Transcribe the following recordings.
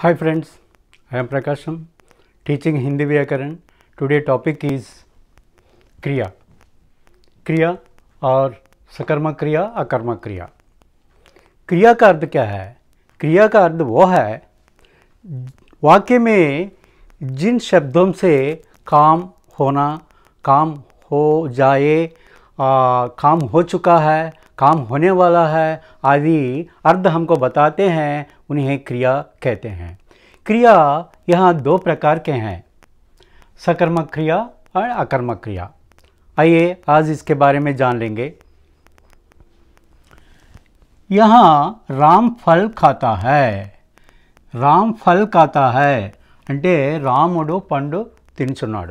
Hi friends, I am Prakasham teaching Hindi Vyakaran. Today topic is Kriya. Kriya or Sakarma Kriya, Akarma Kriya. Kriya का अर्थ क्या है Kriya का अर्थ वो है वाक्य में जिन शब्दों से काम होना काम हो जाए आ, काम हो चुका है काम होने वाला है आदि अर्ध हमको बताते हैं उन्हें क्रिया कहते हैं क्रिया यहाँ दो प्रकार के हैं सकर्मक क्रिया और अकर्मक क्रिया आइए आज इसके बारे में जान लेंगे यहाँ राम फल खाता है राम फल खाता है अंटे రాముడు పండు तुना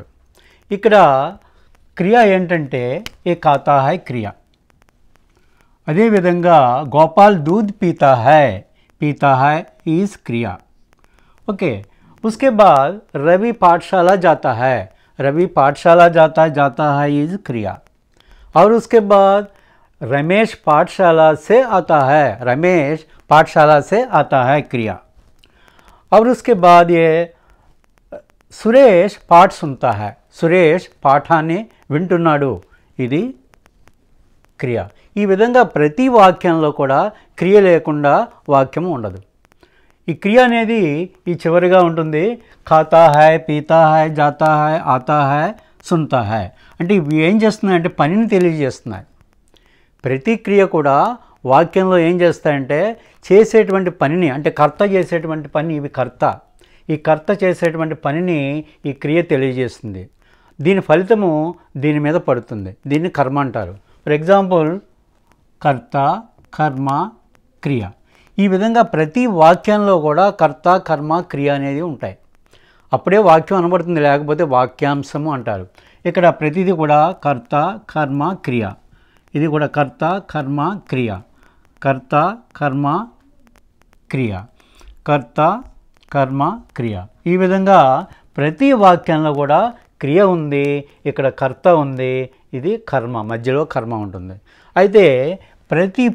इकड़ा क्रिया एटे ये खाता है क्रिया അതേ വിധംഗ ഗോപാൽ ദൂദ് પીതാ ഹൈ પીതാ ഹൈ ഈസ് ക്രിയ ഓക്കേ ഉസ്കെ ബാദ് രവി പാഠശാല ജാതാ ഹൈ രവി പാഠശാല ജാതാ ജാതാ ഹൈ ഈസ് ക്രിയ ഔർ ഉസ്കെ ബാദ് രമേശ് പാഠശാല സെ ആതാ ഹൈ രമേശ് പാഠശാല സെ ആതാ ഹൈ ക്രിയ ഔർ ഉസ്കെ ബാദ് യ സുരേഷ് പാഠ സുന്നതാ ഹൈ സുരേഷ് പാഠാനേ വിൻട്ടുനാഡു ഇദി క్రియ ఈ విధంగా ప్రతి వాక్యంలో కూడా క్రియ లేకుండా వాక్యం ఉండదు ఈ క్రియ అనేది ఈ చివరిగా ఉంటుంది ఖాతా హాయ్ పీతా హాయ్ జాతా హాయ్ ఆతా హాయ్ సుంతా హాయ్ అంటే ఇవి ఏం చేస్తున్నాయి అంటే పనిని తెలియజేస్తున్నాయి ప్రతి క్రియ కూడా వాక్యంలో ఏం చేస్తాయంటే చేసేటువంటి పనిని అంటే కర్త చేసేటువంటి పని ఇవి కర్త ఈ కర్త చేసేటువంటి పనిని ఈ క్రియ తెలియజేస్తుంది దీని ఫలితము దీని మీద పడుతుంది దీన్ని కర్మ అంటారు ఫర్ ఎగ్జాంపుల్ కర్త కర్మ క్రియ ఈ విధంగా ప్రతి వాక్యంలో కూడా కర్త కర్మ క్రియ అనేది ఉంటాయి అప్పుడే వాక్యం అనబడుతుంది లేకపోతే వాక్యాంశము అంటారు ఇక్కడ ప్రతిదీ కూడా కర్త కర్మ క్రియ ఇది కూడా కర్త కర్మ క్రియ కర్త కర్మ క్రియ కర్త కర్మ క్రియ ఈ విధంగా ప్రతి వాక్యంలో కూడా క్రియ ఉంది ఇక్కడ కర్త ఉంది ఇది కర్మ మధ్యలో కర్మ ఉంటుంది అయితే ప్రతి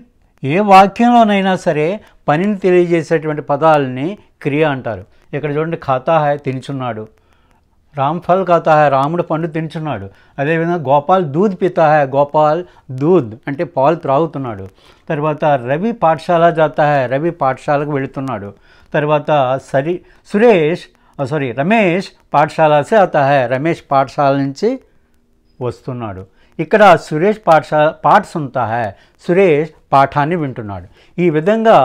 ఏ వాక్యంలోనైనా సరే పనిని తెలియజేసేటువంటి పదాలని క్రియ అంటారు ఇక్కడ చూడండి ఖాతాహాయ్ తినుచున్నాడు రామ్ ఫల్ ఖాతాహాయ్ రాముడు పండు తినుచున్నాడు అదేవిధంగా గోపాల్ దూద్ పితాహాయ్ గోపాల్ దూద్ అంటే పాలు త్రాగుతున్నాడు తర్వాత రవి పాఠశాల జాతాహాయ్ రవి పాఠశాలకు వెళుతున్నాడు తర్వాత సరి సురేష్ సారీ oh, రమేష్ పాఠశాలసే అతహే రమేష్ పాఠశాల నుంచి వస్తున్నాడు ఇక్కడ సురేష్ పాఠశాల పాఠ సుంతహే సురేష్ పాఠాన్ని వింటున్నాడు ఈ విధంగా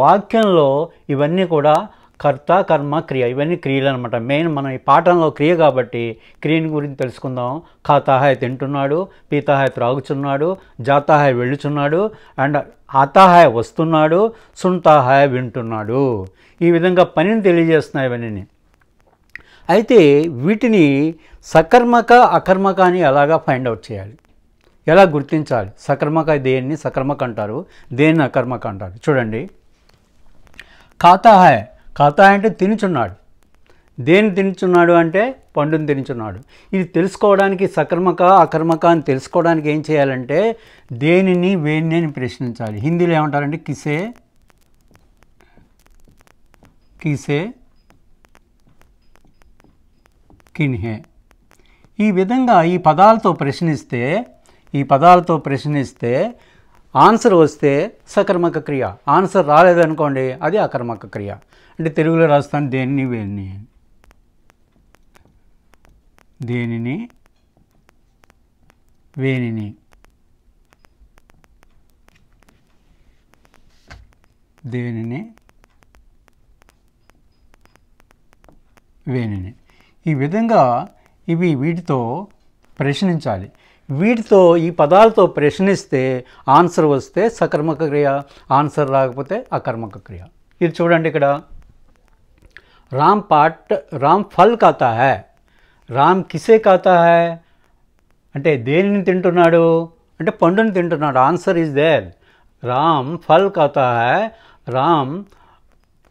వాక్యంలో ఇవన్నీ కూడా కర్త కర్మ క్రియ ఇవన్నీ క్రియలు అనమాట మెయిన్ మనం ఈ పాఠంలో క్రియ కాబట్టి క్రియని గురించి తెలుసుకుందాం ఖాతాహాయ్ తింటున్నాడు పీతాహాయ్ త్రాగుచున్నాడు జాతాహాయ్ వెళ్ళుచున్నాడు అండ్ ఆతాహాయ్ వస్తున్నాడు సుంతాహాయ్ వింటున్నాడు ఈ విధంగా పనిని తెలియజేస్తున్నాయి ఇవన్నీ అయితే వీటిని సకర్మక అకర్మక అని ఎలాగా ఫైండ్ అవుట్ చేయాలి ఎలా గుర్తించాలి సకర్మక దేన్ని సకర్మక అంటారు దేన్ని అకర్మక అంటారు చూడండి ఖాతాహాయ్ హాయ్ ఖాతా అంటే తినుచున్నాడు దేన్ని తినుచున్నాడు అంటే పండుని తినుచున్నాడు ఇది తెలుసుకోవడానికి సకర్మక అకర్మక అని తెలుసుకోవడానికి ఏం చేయాలంటే దేనిని వేణి అని ప్రశ్నించాలి హిందీలో ఏమంటారంటే కిసే కిసే కిన్హే ఈ విధంగా ఈ పదాలతో ప్రశ్నిస్తే ఈ పదాలతో ప్రశ్నిస్తే ఆన్సర్ వస్తే సకర్మక క్రియ ఆన్సర్ రాలేదనుకోండి అది అకర్మక క్రియ అంటే తెలుగులో రాస్తాను దేనిని వేణి దేనిని వేనిని దేనిని వేనిని ఈ విధంగా ఇవి వీటితో ప్రశ్నించాలి వీటితో ఈ పదాలతో ప్రశ్నిస్తే ఆన్సర్ వస్తే సకర్మక క్రియ ఆన్సర్ రాకపోతే అకర్మక క్రియ ఇది చూడండి ఇక్కడ రామ్ పాట్ రామ్ ఫల్ కాతా హ్యా రామ్ కిసే కాతా హై అంటే దేనిని తింటున్నాడు అంటే పండుని తింటున్నాడు ఆన్సర్ ఈజ్ దేర్ రామ్ ఫల్ కాతా హై రామ్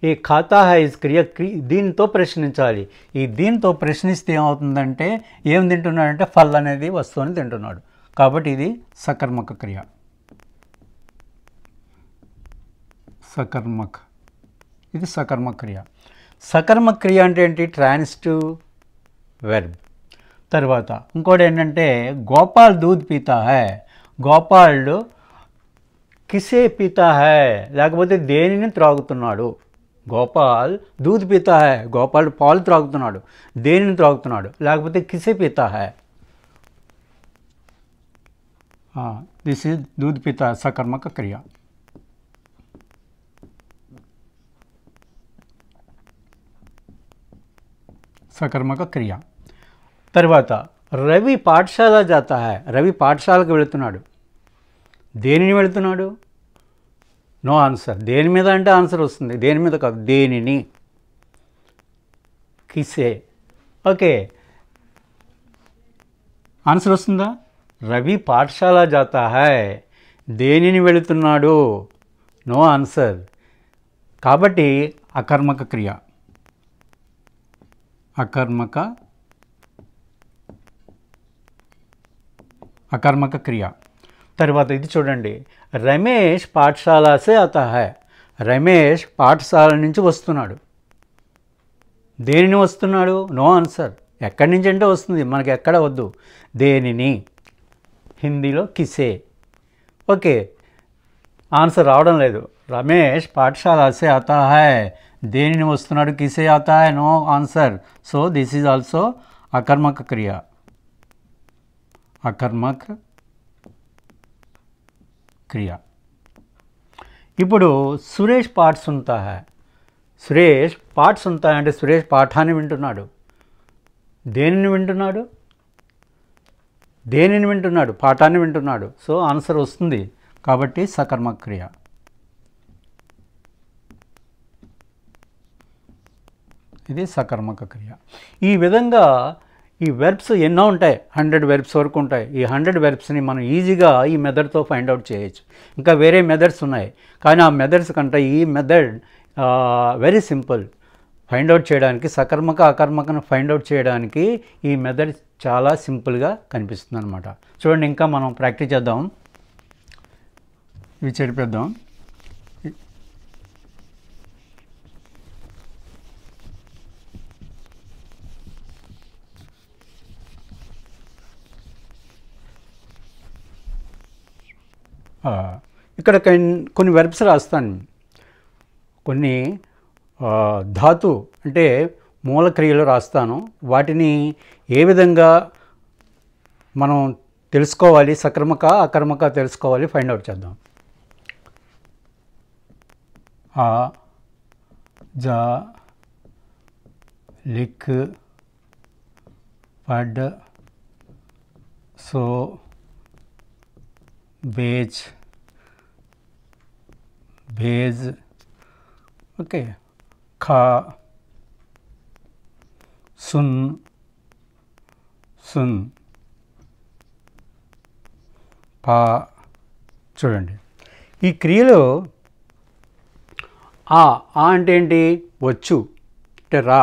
ఈ ఖాతా హైజ్ క్రియ దీంతో ప్రశ్నించాలి ఈ దీంతో ప్రశ్నిస్తే ఏమవుతుందంటే ఏం తింటున్నాడంటే ఫల్ అనేది వస్తువుని తింటున్నాడు కాబట్టి ఇది సకర్మక క్రియ సకర్మక్ ఇది సకర్మ క్రియ సకర్మ క్రియ అంటే ఏంటి ట్రాన్స్టివ్ వెర్బ్ తర్వాత ఇంకోటి ఏంటంటే గోపాల్ దూద్ పీతా హై గోపాల్ కిసే పీతా హై లేకపోతే దేనిని త్రాగుతున్నాడు గోపాల్ దూద్ పీతా హై గోపాల్ పాలు త్రాగుతున్నాడు దేనిని త్రాగుతున్నాడు లేకపోతే కిసే పీతా హై దిస్ ఇస్ దూద్ పీతా సకర్మక క్రియ సకర్మక క్రియ తర్వాత రవి పాఠశాల జాతా హై రవి పాఠశాలకు వెళుతున్నాడు దేనిని వెళుతున్నాడు నో ఆన్సర్ దేని మీద అంటే ఆన్సర్ వస్తుంది దేని మీద కాదు దేనిని కిసే ఓకే ఆన్సర్ వస్తుందా రవి పాఠశాల జాత హాయ్ దేనిని వెళుతున్నాడు నో ఆన్సర్ కాబట్టి అకర్మక క్రియ అకర్మక అకర్మక క్రియ తర్వాత ఇది చూడండి రమేష్ పాఠశాలసే అత రమేష్ పాఠశాల నుంచి వస్తున్నాడు దేనిని వస్తున్నాడు నో ఆన్సర్ ఎక్కడి నుంచి అంటే వస్తుంది మనకి ఎక్కడ వద్దు దేనిని హిందీలో కిసే ఓకే ఆన్సర్ రావడం లేదు రమేష్ పాఠశాలసే అత దేనిని వస్తున్నాడు కిసే అత no answer so this is also అకర్మక క్రియ అకర్మక క్రియ ఇప్పుడు సురేష్ పాట సుంతా సురేష్ పాట సుంతా అంటే సురేష్ పాఠాన్ని వింటున్నాడు దేనిని వింటున్నాడు దేనిని వింటున్నాడు పాఠాన్ని వింటున్నాడు సో ఆన్సర్ వస్తుంది కాబట్టి సకర్మ క్రియ ఇది సకర్మక క్రియ ఈ విధంగా ఈ వెర్బ్స్ ఎన్నో ఉంటాయి హండ్రెడ్ వెర్బ్స్ వరకు ఉంటాయి ఈ హండ్రెడ్ వెర్బ్స్ని మనం ఈజీగా ఈ మెథడ్తో ఫైండ్ అవుట్ చేయొచ్చు ఇంకా వేరే మెథడ్స్ ఉన్నాయి కానీ ఆ మెథడ్స్ కంటే ఈ method very simple find out చేయడానికి సకర్మక అకర్మకను ఫైండ్ అవుట్ చేయడానికి ఈ మెథడ్ చాలా సింపుల్గా కనిపిస్తుంది అనమాట చూడండి ఇంకా మనం ప్రాక్టీస్ చేద్దాం ఇవి చెరిపేద్దాం ఇక్కడ కొన్ని వెర్బ్స్ రాస్తాను కొన్ని ధాతు అంటే మూలక్రియలు రాస్తాను వాటిని ఏ విధంగా మనం తెలుసుకోవాలి సక్రమక అక్రమక తెలుసుకోవాలి ఫైండ్ అవుట్ చేద్దాం ఆ జా లిక్ పడ్ సో బేజ్ భేజ్ ఓకే ఖా సున్ సున్ పా చూడండి ఈ క్రియలో ఆ ఆ అంటే ఏంటి వచ్చు అంటే రా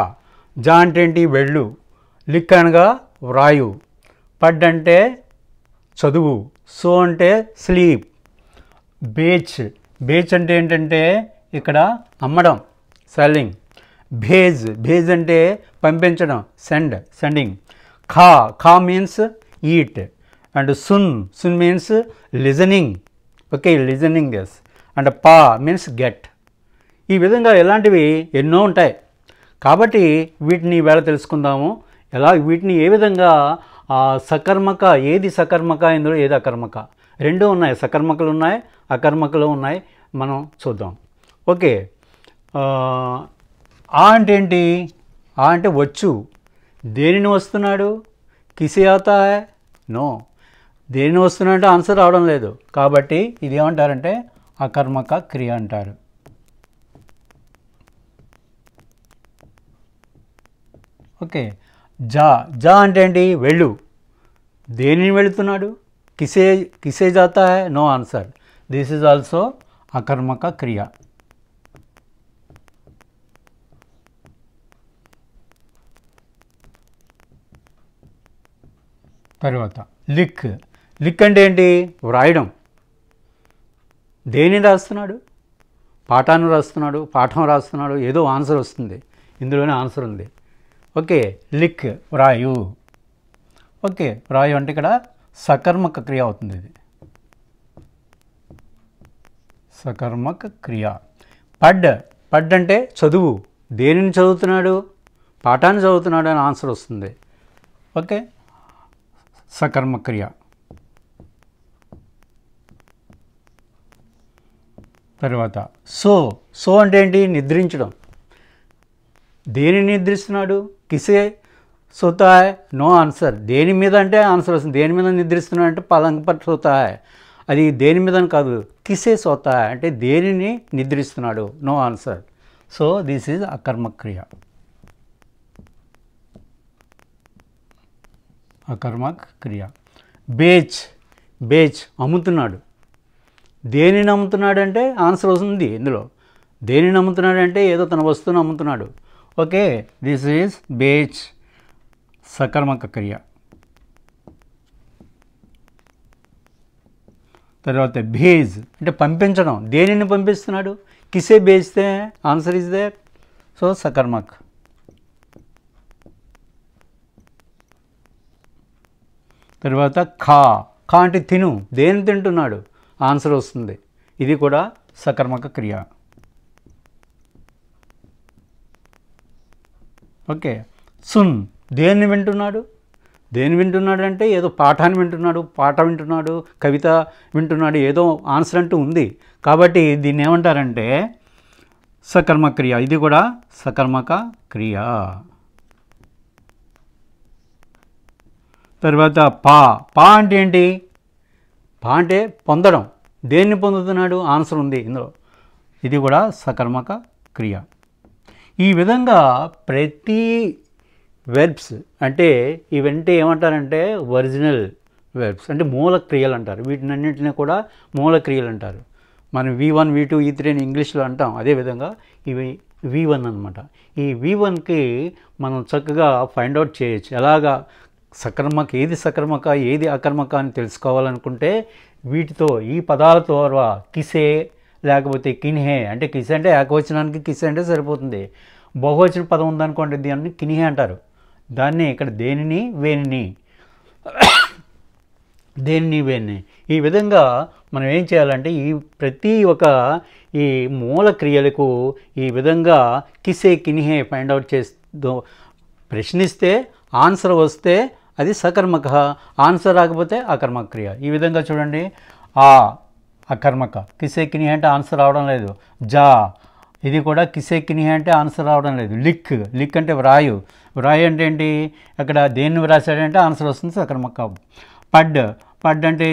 జా అంటే ఏంటి వెళ్ళు లిక్ అనగా వ్రాయు పడ్డంటే చదువు సో అంటే స్లీప్ బీచ్ బేజ్ అంటే ఏంటంటే ఇక్కడ అమ్మడం సెల్లింగ్ భేజ్ భేజ్ అంటే పంపించడం సెండ్ సెండింగ్ ఖా ఖా మీన్స్ ఈట్ అండ్ సున్ సున్ means listening okay listening yes and పా మీన్స్ గెట్ ఈ విధంగా ఇలాంటివి ఎన్నో ఉంటాయి కాబట్టి వీటిని వేళ తెలుసుకుందాము ఎలా వీటిని ఏ విధంగా సకర్మక ఏది సకర్మక ఇందులో ఏది అకర్మక రెండూ ఉన్నాయి సకర్మకలు ఉన్నాయి అకర్మకలు ఉన్నాయి మనం చూద్దాం ఓకే ఆ అంటే ఏంటి ఆ అంటే వచ్చు దేనిని వస్తున్నాడు కిసి అవుతా నో దేనిని వస్తున్నాడు ఆన్సర్ రావడం లేదు కాబట్టి ఇది ఏమంటారంటే అకర్మక క్రియ అంటారు ఓకే జా జా అంటే ఏంటి వెళ్ళు దేనిని వెళుతున్నాడు किसे किसे जाता है no answer this is also अकर्मक क्रिया తర్వాత లిక్ లిక్ అంటే ఏంటి వ్రాయడం దేనిని రాస్తున్నాడు పాఠాన్ని రాస్తున్నాడు పాఠం రాస్తున్నాడు ఏదో ఆన్సర్ వస్తుంది ఇందులోనే ఆన్సర్ ఉంది ఓకే లిక్ వ్రాయు ఓకే వ్రాయు అంటే ఇక్కడ సకర్మక క్రియ అవుతుంది ఇది సకర్మక క్రియ పడ్ పడ్ అంటే చదువు దేనిని చదువుతున్నాడు పాఠాన్ని చదువుతున్నాడు అని ఆన్సర్ వస్తుంది ఓకే సకర్మ క్రియ తర్వాత సో సో అంటే ఏంటి నిద్రించడం దేనిని నిద్రిస్తున్నాడు కిసే సుతాయ్ నో ఆన్సర్ దేని మీద అంటే ఆన్సర్ వస్తుంది దేని మీద నిద్రిస్తున్నాడు అంటే పలంగ పట్టు సుతాయ్ అది దేని మీద కాదు కిసే సోతాయ్ అంటే దేనిని నిద్రిస్తున్నాడు no answer so this is అకర్మక్రియ అకర్మక్ క్రియ బేచ్ బేచ్ అమ్ముతున్నాడు దేనిని అమ్ముతున్నాడు అంటే ఆన్సర్ వస్తుంది ఇందులో దేనిని అమ్ముతున్నాడు అంటే ఏదో తన వస్తువును అమ్ముతున్నాడు ఓకే దిస్ ఈజ్ బేచ్ సకర్మక క్రియ తర్వాత భేజ్ అంటే పంపించడం దేనిని పంపిస్తున్నాడు కిసే భేజ్తే ఆన్సర్ ఇస్ దే సో సకర్మక్ తర్వాత ఖా ఖా అంటే తిను దేని తింటున్నాడు ఆన్సర్ వస్తుంది ఇది కూడా సకర్మక క్రియ ఓకే సున్ దేన్ని వింటున్నాడు దేని వింటున్నాడు అంటే ఏదో పాఠాన్ని వింటున్నాడు పాట వింటున్నాడు కవిత వింటున్నాడు ఏదో ఆన్సర్ అంటూ ఉంది కాబట్టి దీన్ని ఏమంటారంటే సకర్మ క్రియ ఇది కూడా సకర్మక క్రియ తర్వాత పా పా అంటే ఏంటి పా అంటే పొందడం దేన్ని పొందుతున్నాడు ఆన్సర్ ఉంది ఇందులో ఇది కూడా సకర్మక క్రియ ఈ విధంగా ప్రతి వెర్బ్స్ అంటే ఇవంటే ఏమంటారంటే ఒరిజినల్ వెర్బ్స్ అంటే మూల క్రియలు అంటారు అన్నింటినీ కూడా మూల క్రియలు అంటారు మనం వి వన్ వి టూ ఈ త్రీ అని ఇంగ్లీష్లో అంటాం అదేవిధంగా ఇవి వి వన్ అనమాట ఈ వి వన్కి మనం చక్కగా ఫైండ్ అవుట్ చేయొచ్చు ఎలాగా సక్రమక ఏది సక్రమక ఏది అక్రమక అని తెలుసుకోవాలనుకుంటే వీటితో ఈ పదాలతో కిసే లేకపోతే కిన్హే అంటే కిసే అంటే ఏకవచనానికి కిసే అంటే సరిపోతుంది బహువచన పదం ఉందనుకోండి దీన్ని కిన్హే అంటారు దాన్ని ఇక్కడ దేనిని వేణిని దేనిని వేణిని ఈ విధంగా మనం ఏం చేయాలంటే ఈ ప్రతి ఒక ఈ మూల క్రియలకు ఈ విధంగా కిసే కినిహే ఫైండ్ అవుట్ చేస్తూ ప్రశ్నిస్తే ఆన్సర్ వస్తే అది సకర్మక ఆన్సర్ రాకపోతే అకర్మక క్రియ ఈ విధంగా చూడండి ఆ అకర్మక కిసే కినిహే అంటే ఆన్సర్ రావడం లేదు జా ఇది కూడా కిసెక్కిని అంటే ఆన్సర్ రావడం లేదు లిక్ లిక్ అంటే వ్రాయు వ్రాయు అంటే ఏంటి అక్కడ దేన్ని వ్రాసాడంటే ఆన్సర్ వస్తుంది సకర్మక పడ్ పడ్ అంటే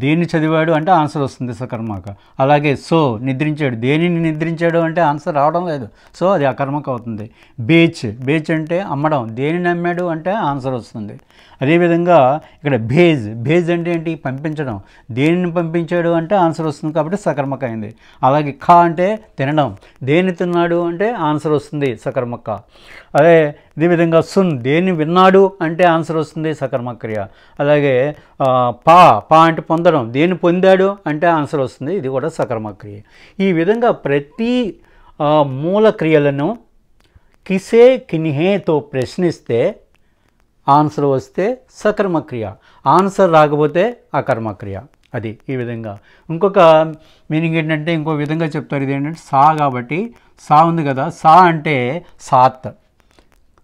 దేన్ని చదివాడు అంటే ఆన్సర్ వస్తుంది సకర్మక అలాగే సో నిద్రించాడు దేనిని నిద్రించాడు అంటే ఆన్సర్ రావడం లేదు సో అది అకర్మక అవుతుంది బీచ్ బీచ్ అంటే అమ్మడం దేనిని అమ్మాడు అంటే ఆన్సర్ వస్తుంది అదేవిధంగా ఇక్కడ భేజ్ భేజ్ అంటే ఏంటి పంపించడం దేనిని పంపించాడు అంటే ఆన్సర్ వస్తుంది కాబట్టి సకర్మక అయింది అలాగే ఖా అంటే తినడం దేన్ని తిన్నాడు అంటే ఆన్సర్ వస్తుంది సకర్మక అదే అదేవిధంగా సున్ దేన్ని విన్నాడు అంటే ఆన్సర్ వస్తుంది సకర్మక్రియ అలాగే పా పా అంటే పొందడం దేన్ని పొందాడు అంటే ఆన్సర్ వస్తుంది ఇది కూడా సకర్మక్రియ ఈ విధంగా ప్రతి మూల క్రియలను కిసే కిన్హేతో ప్రశ్నిస్తే ఆన్సర్ వస్తే సకర్మక్రియ ఆన్సర్ రాకపోతే అకర్మక్రియ అది ఈ విధంగా ఇంకొక మీనింగ్ ఏంటంటే ఇంకో విధంగా చెప్తారు ఇది ఏంటంటే సా కాబట్టి సా ఉంది కదా సా అంటే సాత్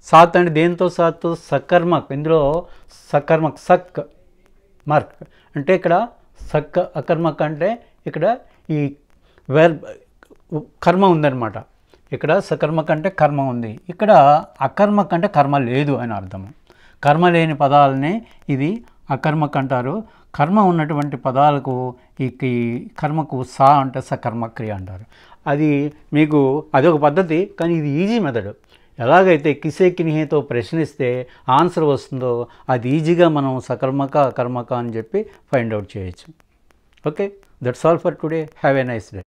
సాత్ అంటే దేంతో సాత్ సకర్మక్ ఇందులో సకర్మక్ సక్ మార్క్ అంటే ఇక్కడ సక్ అకర్మక్ అంటే ఇక్కడ ఈ వేర్ కర్మ ఉందన్నమాట ఇక్కడ సకర్మక్ అంటే కర్మ ఉంది ఇక్కడ అకర్మక్ అంటే కర్మ లేదు అని అర్థము కర్మ లేని పదాలని ఇది అకర్మకు అంటారు కర్మ ఉన్నటువంటి పదాలకు ఈ కర్మకు సా అంటే సకర్మక్రియ అంటారు అది మీకు అదొక పద్ధతి కానీ ఇది ఈజీ మెథడ్ ఎలాగైతే కిసే కినిహేతో ప్రశ్నిస్తే ఆన్సర్ వస్తుందో అది ఈజీగా మనం సకర్మక అకర్మక అని చెప్పి ఫైండ్ అవుట్ చేయొచ్చు okay that's all for today have a nice day